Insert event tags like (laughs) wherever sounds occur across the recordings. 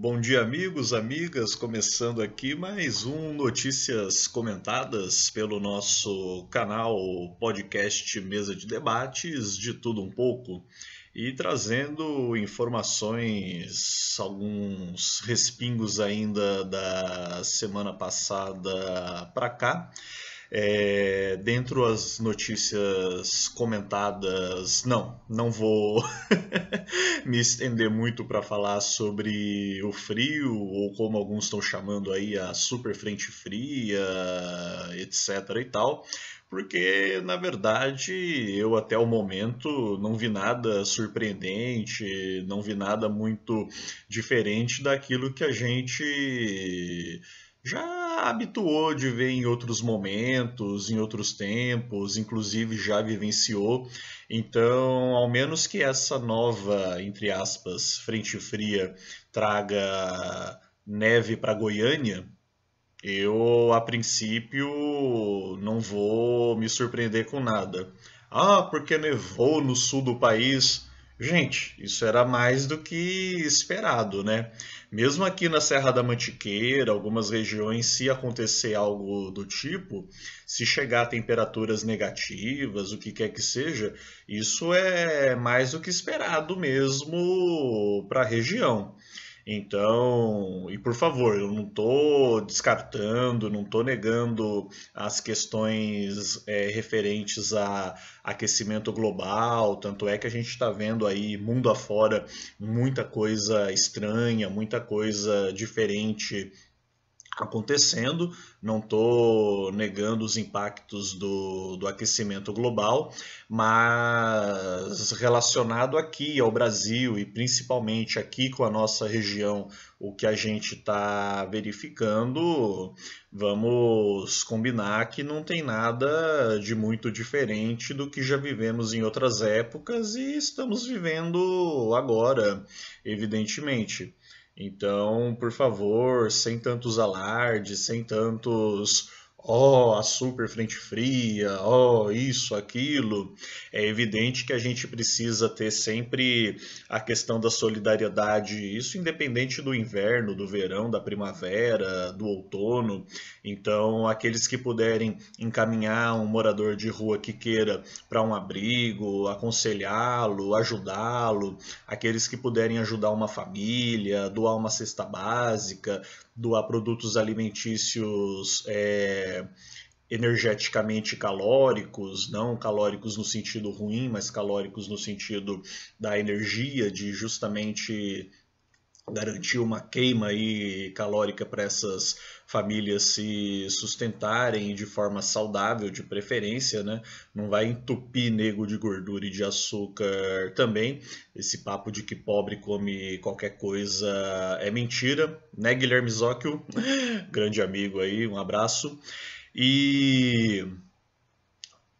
Bom dia, amigos, amigas. Começando aqui mais um Notícias Comentadas pelo nosso canal podcast Mesa de Debates, de tudo um pouco, e trazendo informações, alguns respingos ainda da semana passada para cá. É, dentro as notícias comentadas, não, não vou (laughs) me estender muito para falar sobre o frio, ou como alguns estão chamando aí a super frente fria, etc e tal, porque na verdade eu até o momento não vi nada surpreendente, não vi nada muito diferente daquilo que a gente já habituou de ver em outros momentos, em outros tempos, inclusive já vivenciou. Então, ao menos que essa nova, entre aspas, frente fria traga neve para Goiânia, eu a princípio não vou me surpreender com nada. Ah, porque nevou no sul do país. Gente, isso era mais do que esperado, né? Mesmo aqui na Serra da Mantiqueira, algumas regiões, se acontecer algo do tipo, se chegar a temperaturas negativas, o que quer que seja, isso é mais do que esperado mesmo para a região. Então, e por favor, eu não estou descartando, não estou negando as questões é, referentes a aquecimento global, tanto é que a gente está vendo aí, mundo afora, muita coisa estranha, muita coisa diferente acontecendo, não estou negando os impactos do, do aquecimento global, mas relacionado aqui ao Brasil e principalmente aqui com a nossa região, o que a gente está verificando, vamos combinar que não tem nada de muito diferente do que já vivemos em outras épocas e estamos vivendo agora, evidentemente. Então, por favor, sem tantos alardes, sem tantos ó, oh, a super frente fria, ó, oh, isso, aquilo. É evidente que a gente precisa ter sempre a questão da solidariedade, isso independente do inverno, do verão, da primavera, do outono. Então, aqueles que puderem encaminhar um morador de rua que queira para um abrigo, aconselhá-lo, ajudá-lo, aqueles que puderem ajudar uma família, doar uma cesta básica, doar produtos alimentícios. É energeticamente calóricos, não calóricos no sentido ruim, mas calóricos no sentido da energia, de justamente garantir uma queima aí calórica para essas famílias se sustentarem de forma saudável, de preferência, né? Não vai entupir nego de gordura e de açúcar também. Esse papo de que pobre come qualquer coisa é mentira, né, Guilherme Zóquio? (laughs) Grande amigo aí, um abraço. E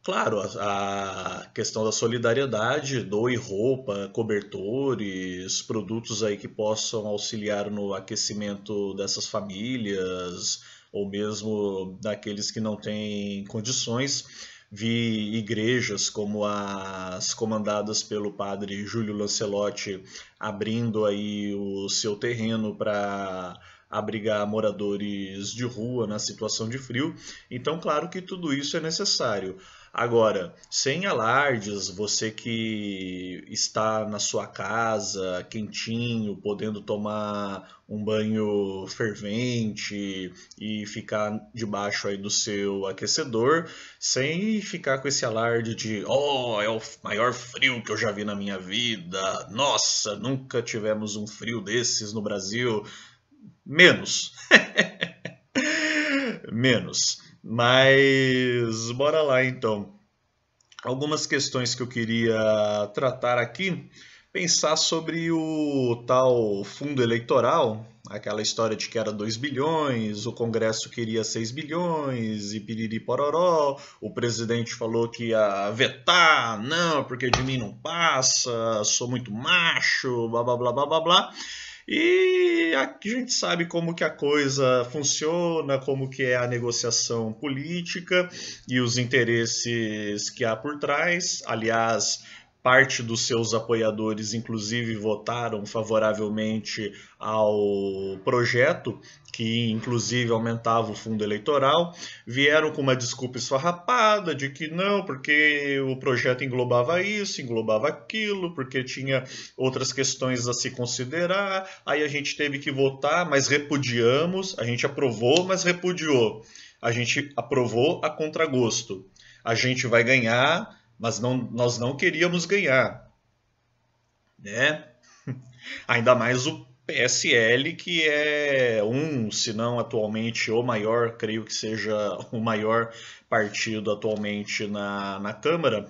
Claro, a, a, questão da solidariedade, doe roupa, cobertores, produtos aí que possam auxiliar no aquecimento dessas famílias, ou mesmo daqueles que não têm condições. Vi igrejas como as comandadas pelo padre Júlio Lancelotti abrindo aí o seu terreno para abrigar moradores de rua na situação de frio. Então, claro que tudo isso é necessário. Agora, sem alardes, você que está na sua casa, quentinho, podendo tomar um banho fervente e ficar debaixo aí do seu aquecedor, sem ficar com esse alarde de, oh, é o maior frio que eu já vi na minha vida. Nossa, nunca tivemos um frio desses no Brasil. Menos. (laughs) Menos. Mas bora lá então. Algumas questões que eu queria tratar aqui, pensar sobre o tal fundo eleitoral, aquela história de que era 2 bilhões, o Congresso queria 6 bilhões e piriri pororó, o presidente falou que ia vetar, não, porque de mim não passa, sou muito macho, blá blá blá blá blá blá. E a gente sabe como que a coisa funciona, como que é a negociação política e os interesses que há por trás. Aliás, parte dos seus apoiadores, inclusive, votaram favoravelmente ao projeto, que inclusive aumentava o fundo eleitoral, vieram com uma desculpa esfarrapada de que não, porque o projeto englobava isso, englobava aquilo, porque tinha outras questões a se considerar, aí a gente teve que votar, mas repudiamos, a gente aprovou, mas repudiou. A gente aprovou a contragosto. A gente vai ganhar, mas não, nós não queríamos ganhar, né? (laughs) Ainda mais o PSL, que é um, se não atualmente o maior, creio que seja (laughs) o maior partido atualmente na, na Câmara.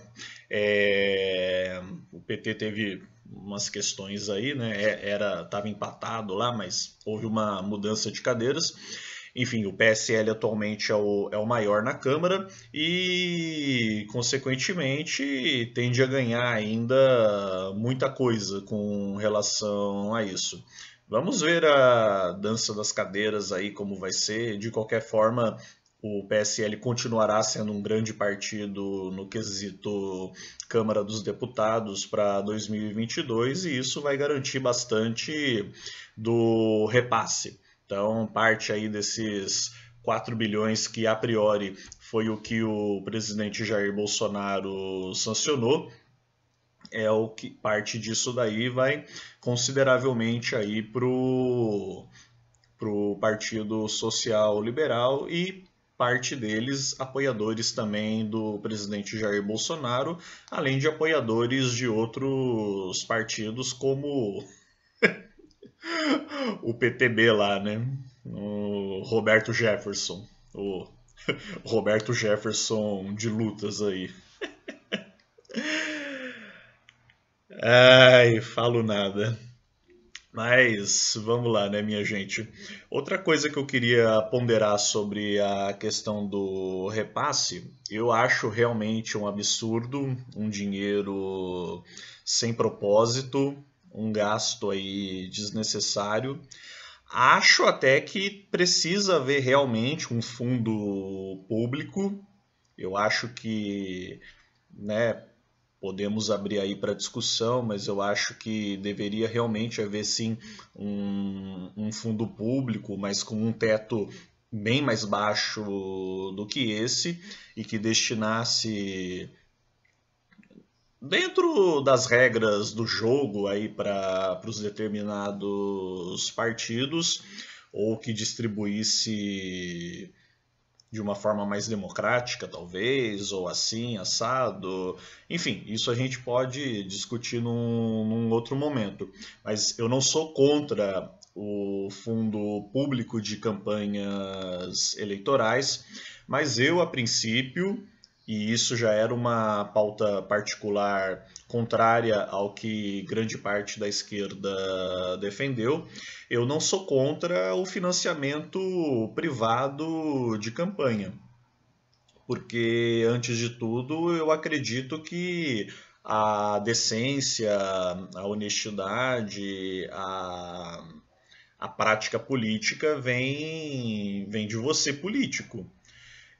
É, o PT teve umas questões aí, né? É, era estava empatado lá, mas houve uma mudança de cadeiras. Enfim, o PSL atualmente é o, é o maior na Câmara e, consequentemente, tende a ganhar ainda muita coisa com relação a isso. Vamos ver a dança das cadeiras aí como vai ser. De qualquer forma, o PSL continuará sendo um grande partido no quesito Câmara dos Deputados para 2022 e isso vai garantir bastante do repasse. Então, parte aí desses 4 bilhões que a priori foi o que o presidente Jair Bolsonaro sancionou, é o que parte disso daí vai consideravelmente aí pro pro Partido Social Liberal e parte deles apoiadores também do presidente Jair Bolsonaro, além de apoiadores de outros partidos como o PTB lá, né? O Roberto Jefferson. O (laughs) Roberto Jefferson de lutas aí. (laughs) Ai, falo nada. Mas vamos lá, né, minha gente? Outra coisa que eu queria ponderar sobre a questão do repasse, eu acho realmente um absurdo, um dinheiro sem propósito, um gasto aí desnecessário. Acho até que precisa haver realmente um fundo público. Eu acho que, né, podemos abrir aí para discussão, mas eu acho que deveria realmente haver sim um, um, fundo público, mas com um teto bem mais baixo do que esse e que destinasse Dentro das regras do jogo aí para os determinados partidos, ou que distribuísse de uma forma mais democrática, talvez, ou assim, assado. Enfim, isso a gente pode discutir num, num outro momento. Mas eu não sou contra o fundo público de campanhas eleitorais, mas eu, a princípio, e isso já era uma pauta particular contrária ao que grande parte da esquerda defendeu. Eu não sou contra o financiamento privado de campanha, porque, antes de tudo, eu acredito que a decência, a honestidade, a, a prática política vem, vem de você, político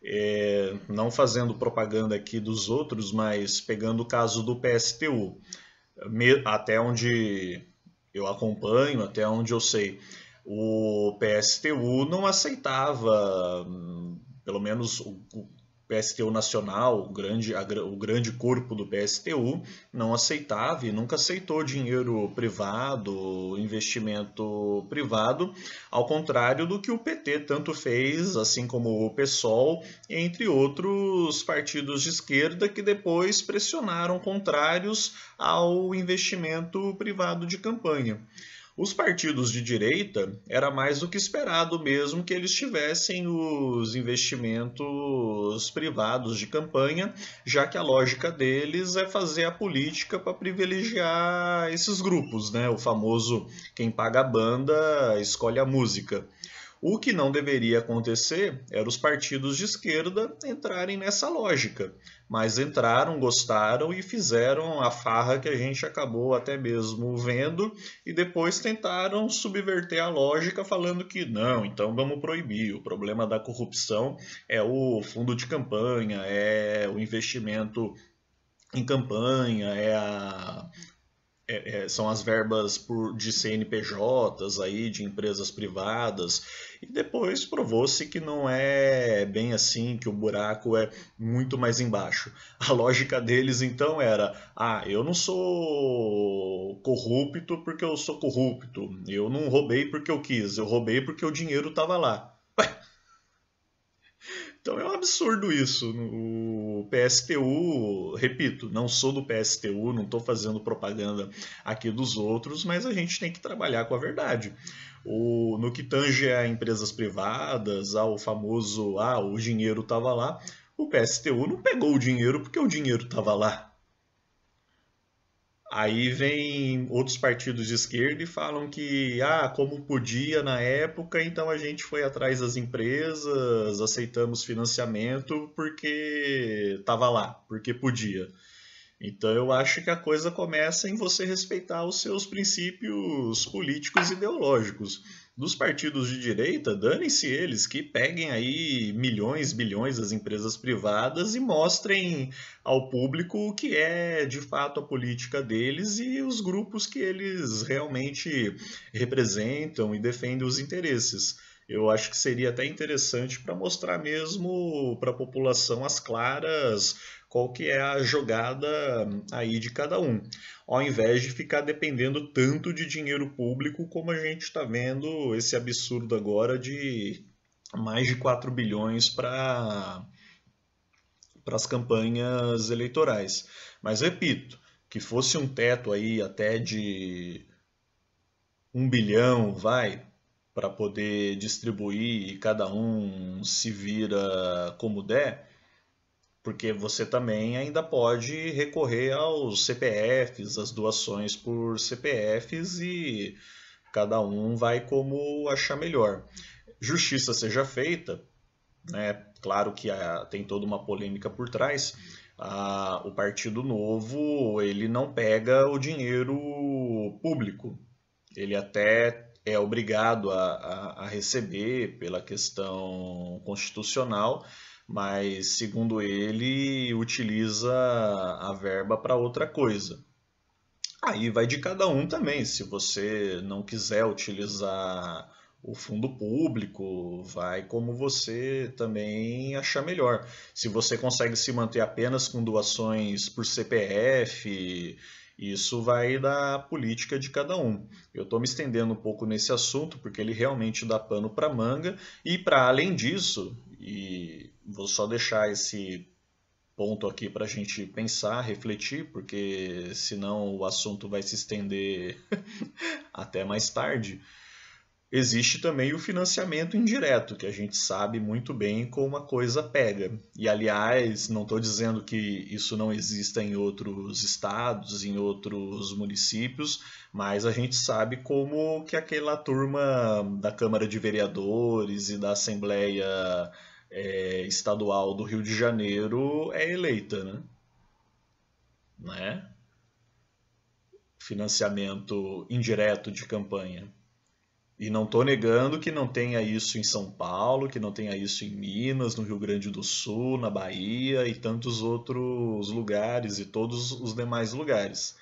é, não fazendo propaganda aqui dos outros, mas pegando o caso do PSTU, até onde eu acompanho, até onde eu sei, o PSTU não aceitava, hum, pelo menos o PSTU nacional, o grande, a, o grande corpo do PSTU, não aceitava e nunca aceitou dinheiro privado, investimento privado, ao contrário do que o PT tanto fez, assim como o PSOL, entre outros partidos de esquerda que depois pressionaram contrários ao investimento privado de campanha. Os partidos de direita era mais do que esperado mesmo que eles tivessem os investimentos privados de campanha, já que a lógica deles é fazer a política para privilegiar esses grupos, né? O famoso quem paga a banda escolhe a música. O que não deveria acontecer era os partidos de esquerda entrarem nessa lógica, mas entraram, gostaram e fizeram a farra que a gente acabou até mesmo vendo e depois tentaram subverter a lógica falando que não, então vamos proibir. O problema da corrupção é o fundo de campanha, é o investimento em campanha, é a é, é, são as verbas por, de CNPJs aí, de empresas privadas, e depois provou-se que não é bem assim, que o buraco é muito mais embaixo. A lógica deles então era: ah, eu não sou corrupto porque eu sou corrupto, eu não roubei porque eu quis, eu roubei porque o dinheiro estava lá. Então é um absurdo isso. O PSTU, repito, não sou do PSTU, não estou fazendo propaganda aqui dos outros, mas a gente tem que trabalhar com a verdade. O, no que tange a empresas privadas, ao famoso ah, o dinheiro estava lá, o PSTU não pegou o dinheiro porque o dinheiro estava lá. Aí vem outros partidos de esquerda e falam que, ah, como podia na época, então a gente foi atrás das empresas, aceitamos financiamento porque estava lá, porque podia. Então eu acho que a coisa começa em você respeitar os seus princípios políticos e ideológicos dos partidos de direita, danem-se eles que peguem aí milhões, bilhões das empresas privadas e mostrem ao público o que é de fato a política deles e os grupos que eles realmente representam e defendem os interesses. Eu acho que seria até interessante para mostrar mesmo para a população as claras qual que é a jogada aí de cada um, ao invés de ficar dependendo tanto de dinheiro público como a gente está vendo esse absurdo agora de mais de 4 bilhões para para as campanhas eleitorais. Mas repito, que fosse um teto aí até de um bilhão, vai, para poder distribuir e cada um se vira como der, porque você também ainda pode recorrer aos CPFs, às doações por CPFs e cada um vai como achar melhor. Justiça seja feita, né? Claro que ah, tem toda uma polêmica por trás. Ah, o Partido Novo ele não pega o dinheiro público. Ele até é obrigado a, a receber pela questão constitucional, mas segundo ele utiliza a verba para outra coisa. Aí vai de cada um também, se você não quiser utilizar o fundo público, vai como você também achar melhor. Se você consegue se manter apenas com doações por CPF, isso vai da política de cada um. Eu estou me estendendo um pouco nesse assunto porque ele realmente dá pano para manga e para além disso, e vou só deixar esse ponto aqui para a gente pensar, refletir, porque senão o assunto vai se estender (laughs) até mais tarde. Existe também o financiamento indireto, que a gente sabe muito bem como a coisa pega. E, aliás, não estou dizendo que isso não exista em outros estados, em outros municípios, mas a gente sabe como que aquela turma da Câmara de Vereadores e da Assembleia é, estadual do Rio de Janeiro é eleita, né? né? Financiamento indireto de campanha. E não estou negando que não tenha isso em São Paulo, que não tenha isso em Minas, no Rio Grande do Sul, na Bahia e tantos outros lugares e todos os demais lugares.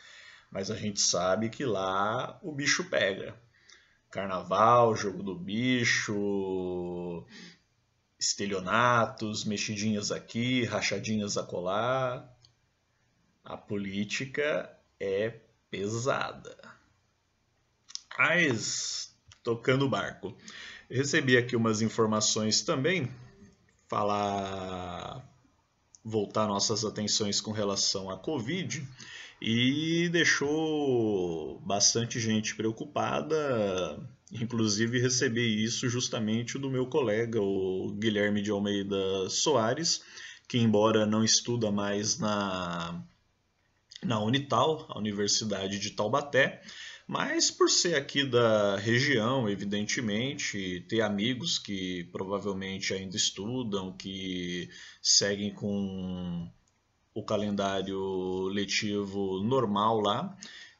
Mas a gente sabe que lá o bicho pega. Carnaval, jogo do bicho, estelionatos, mexidinhas aqui, rachadinhas acolá. A política é pesada. Mas, tocando o barco. Eu recebi aqui umas informações também, falar, voltar nossas atenções com relação à Covid, e deixou bastante gente preocupada Inclusive recebi isso justamente do meu colega, o Guilherme de Almeida Soares, que embora não estuda mais na, na Unital, a Universidade de Taubaté, mas por ser aqui da região, evidentemente, ter amigos que provavelmente ainda estudam, que seguem com o calendário letivo normal lá,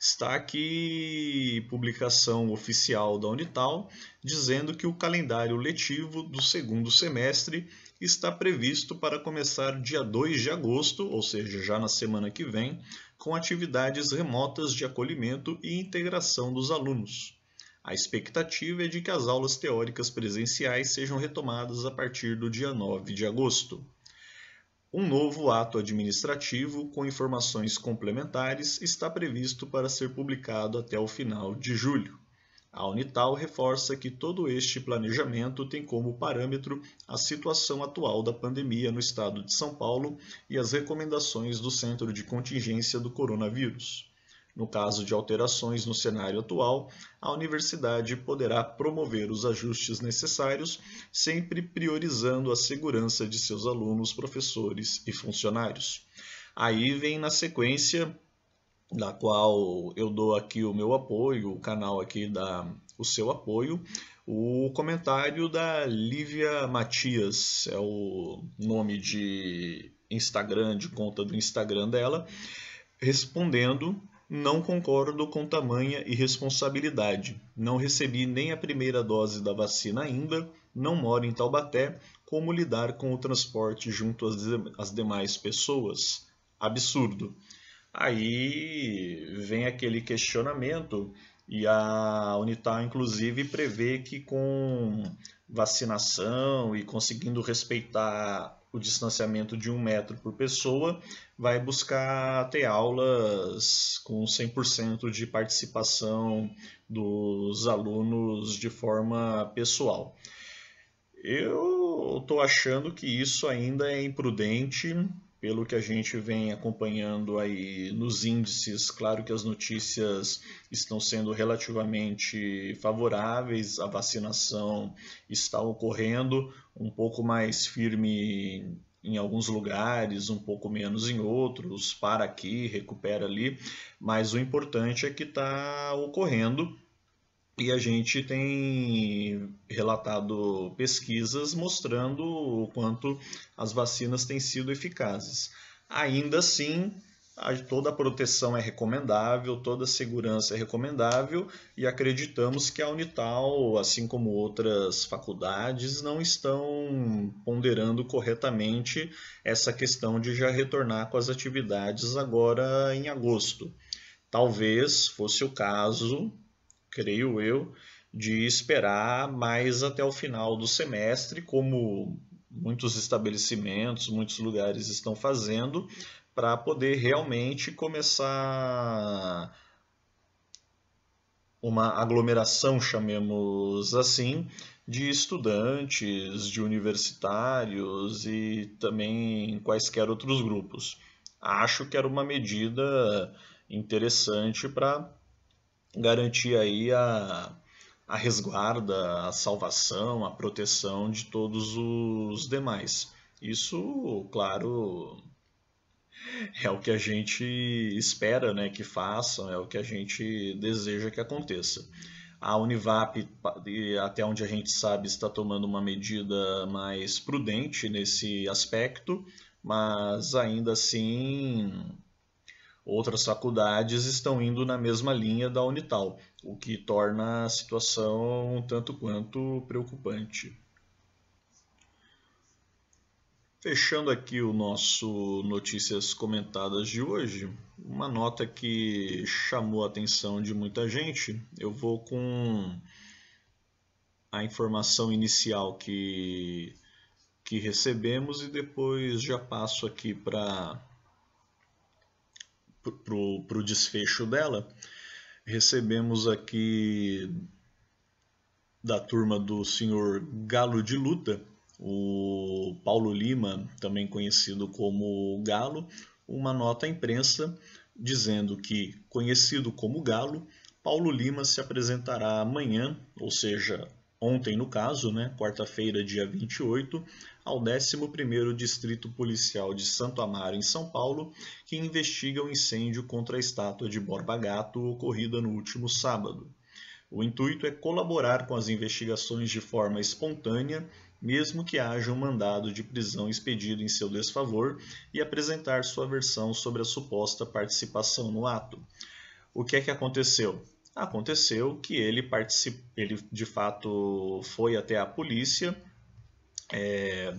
está aqui publicação oficial da Unital dizendo que o calendário letivo do segundo semestre está previsto para começar dia 2 de agosto, ou seja, já na semana que vem, com atividades remotas de acolhimento e integração dos alunos. A expectativa é de que as aulas teóricas presenciais sejam retomadas a partir do dia 9 de agosto. Um novo ato administrativo com informações complementares está previsto para ser publicado até o final de julho. A Unital reforça que todo este planejamento tem como parâmetro a situação atual da pandemia no estado de São Paulo e as recomendações do Centro de Contingência do Coronavírus. No caso de alterações no cenário atual, a universidade poderá promover os ajustes necessários, sempre priorizando a segurança de seus alunos, professores e funcionários. Aí vem na sequência, da qual eu dou aqui o meu apoio, o canal aqui dá o seu apoio, o comentário da Lívia Matias, é o nome de Instagram, de conta do Instagram dela, respondendo não concordo com tamanha irresponsabilidade. Não recebi nem a primeira dose da vacina ainda, não moro em Taubaté, como lidar com o transporte junto às, demais pessoas? Absurdo. Aí vem aquele questionamento, e a Unital, inclusive, prevê que com vacinação e conseguindo respeitar o distanciamento de um metro por pessoa, vai buscar ter aulas com 100% de participação dos alunos de forma pessoal. Eu estou achando que isso ainda é imprudente pelo que a gente vem acompanhando aí nos índices, claro que as notícias estão sendo relativamente favoráveis, a vacinação está ocorrendo um pouco mais firme em alguns lugares, um pouco menos em outros, para aqui, recupera ali, mas o importante é que está ocorrendo e a gente tem relatado pesquisas mostrando o quanto as vacinas têm sido eficazes. Ainda assim, toda a proteção é recomendável, toda a segurança é recomendável e acreditamos que a Unital, assim como outras faculdades, não estão ponderando corretamente essa questão de já retornar com as atividades agora em agosto. Talvez fosse o caso creio eu, de esperar mais até o final do semestre, como muitos estabelecimentos, muitos lugares estão fazendo, para poder realmente começar uma aglomeração, chamemos assim, de estudantes, de universitários e também quaisquer outros grupos. Acho que era uma medida interessante para garantir aí a, a resguarda, a salvação, a proteção de todos os demais. Isso, claro, é o que a gente espera né, que façam, é o que a gente deseja que aconteça. A Univap, até onde a gente sabe, está tomando uma medida mais prudente nesse aspecto, mas ainda assim Outras faculdades estão indo na mesma linha da Unital, o que torna a situação um tanto quanto preocupante. Fechando aqui o nosso Notícias Comentadas de hoje, uma nota que chamou a atenção de muita gente, eu vou com a informação inicial que, que recebemos e depois já passo aqui para para o desfecho dela, recebemos aqui da turma do senhor Galo de Luta, o Paulo Lima, também conhecido como Galo, uma nota à imprensa dizendo que, conhecido como Galo, Paulo Lima se apresentará amanhã, ou seja, ontem no caso, né, quarta-feira, dia 28, ao 11º Distrito Policial de Santo Amaro, em São Paulo, que investiga o incêndio contra a estátua de Borba Gato ocorrida no último sábado. O intuito é colaborar com as investigações de forma espontânea, mesmo que haja um mandado de prisão expedido em seu desfavor, e apresentar sua versão sobre a suposta participação no ato. O que é que aconteceu? Aconteceu que ele, particip... ele de fato foi até a polícia, é,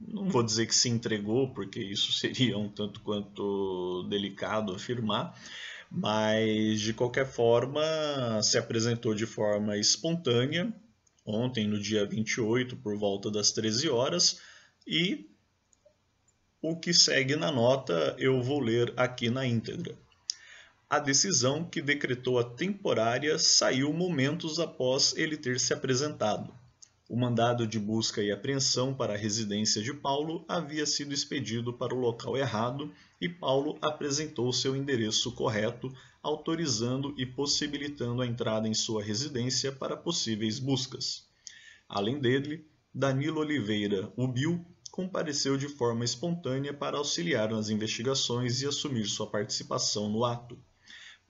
não vou dizer que se entregou, porque isso (laughs) seria um tanto quanto delicado afirmar, mas de qualquer forma se apresentou de forma espontânea ontem, no dia 28, por volta das 13 horas, e o que segue na nota eu vou ler aqui na íntegra. A decisão que decretou a temporária saiu momentos após ele ter se apresentado. O mandado de busca e apreensão para a residência de Paulo havia sido expedido para o local errado e Paulo apresentou seu endereço correto, autorizando e possibilitando a entrada em sua residência para possíveis buscas. Além dele, Danilo Oliveira, o Bill, compareceu de forma espontânea para auxiliar nas investigações e assumir sua participação no ato.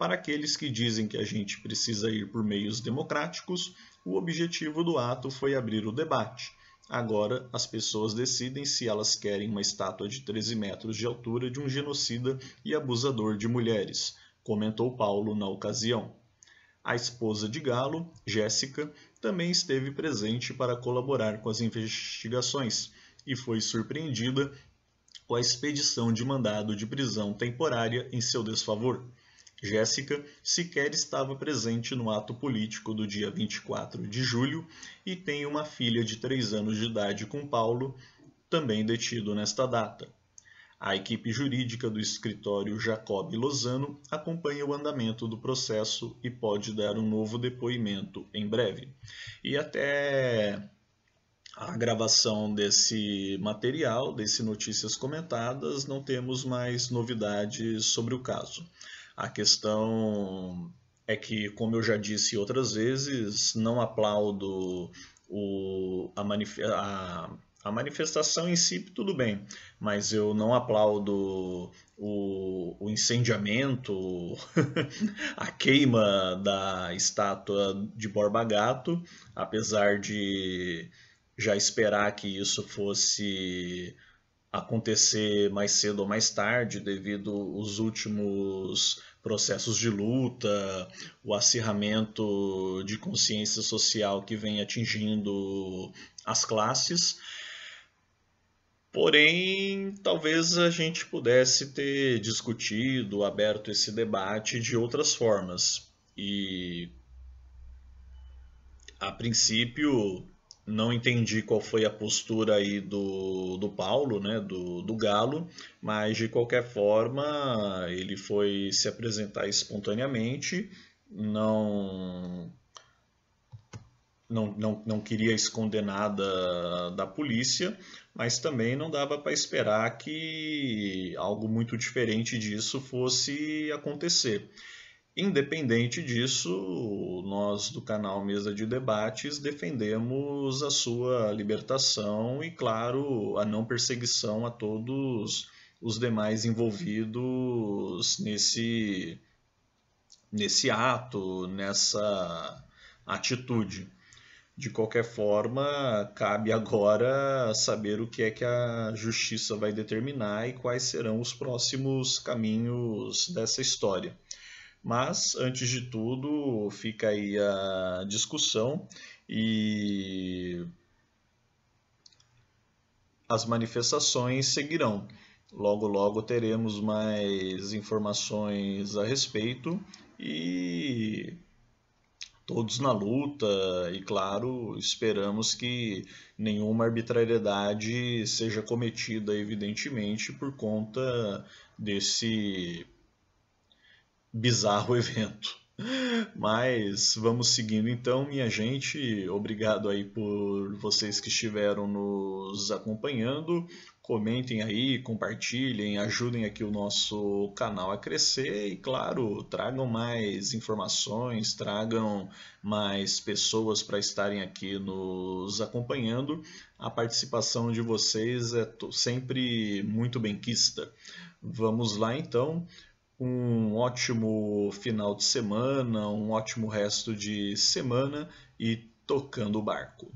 Para aqueles que dizem que a gente precisa ir por meios democráticos, o objetivo do ato foi abrir o debate. Agora, as pessoas decidem se elas querem uma estátua de 13 metros de altura de um genocida e abusador de mulheres, comentou Paulo na ocasião. A esposa de Galo, Jéssica, também esteve presente para colaborar com as investigações e foi surpreendida com a expedição de mandado de prisão temporária em seu desfavor. Jéssica sequer estava presente no ato político do dia 24 de julho e tem uma filha de 3 anos de idade com Paulo, também detido nesta data. A equipe jurídica do escritório Jacob Lozano acompanha o andamento do processo e pode dar um novo depoimento em breve. E até a gravação desse material, desse Notícias Comentadas, não temos mais novidades sobre o caso. A questão é que, como eu já disse outras vezes, não aplaudo o, a, manif a, a manifestação em si, tudo bem, mas eu não aplaudo o, o incendiamento, (laughs) a queima da estátua de Borba Gato, apesar de já esperar que isso fosse acontecer mais cedo ou mais tarde, devido os últimos processos de luta, o acirramento de consciência social que vem atingindo as classes. Porém, talvez a gente pudesse ter discutido, aberto esse debate de outras formas. E a princípio, não entendi qual foi a postura aí do, do Paulo, né, do, do Galo, mas de qualquer forma ele foi se apresentar espontaneamente, não não, não, não queria esconder nada da polícia, mas também não dava para esperar que algo muito diferente disso fosse acontecer. Independente disso, nós do canal Mesa de Debates defendemos a sua libertação e, claro, a não perseguição a todos os demais envolvidos nesse, nesse ato, nessa atitude. De qualquer forma, cabe agora saber o que é que a justiça vai determinar e quais serão os próximos caminhos dessa história. Mas, antes de tudo, fica aí a discussão e as manifestações seguirão. Logo, logo teremos mais informações a respeito e todos na luta e, claro, esperamos que nenhuma arbitrariedade seja cometida, evidentemente, por conta desse bizarro (laughs) evento. Mas vamos seguindo então, minha gente. Obrigado aí por vocês que estiveram nos acompanhando. Comentem aí, compartilhem, ajudem aqui o nosso canal a crescer e, claro, tragam mais informações, tragam mais pessoas para estarem aqui nos acompanhando. A participação de vocês é sempre muito bem quista Vamos lá então um ótimo final de semana, um ótimo resto de semana e tocando o barco.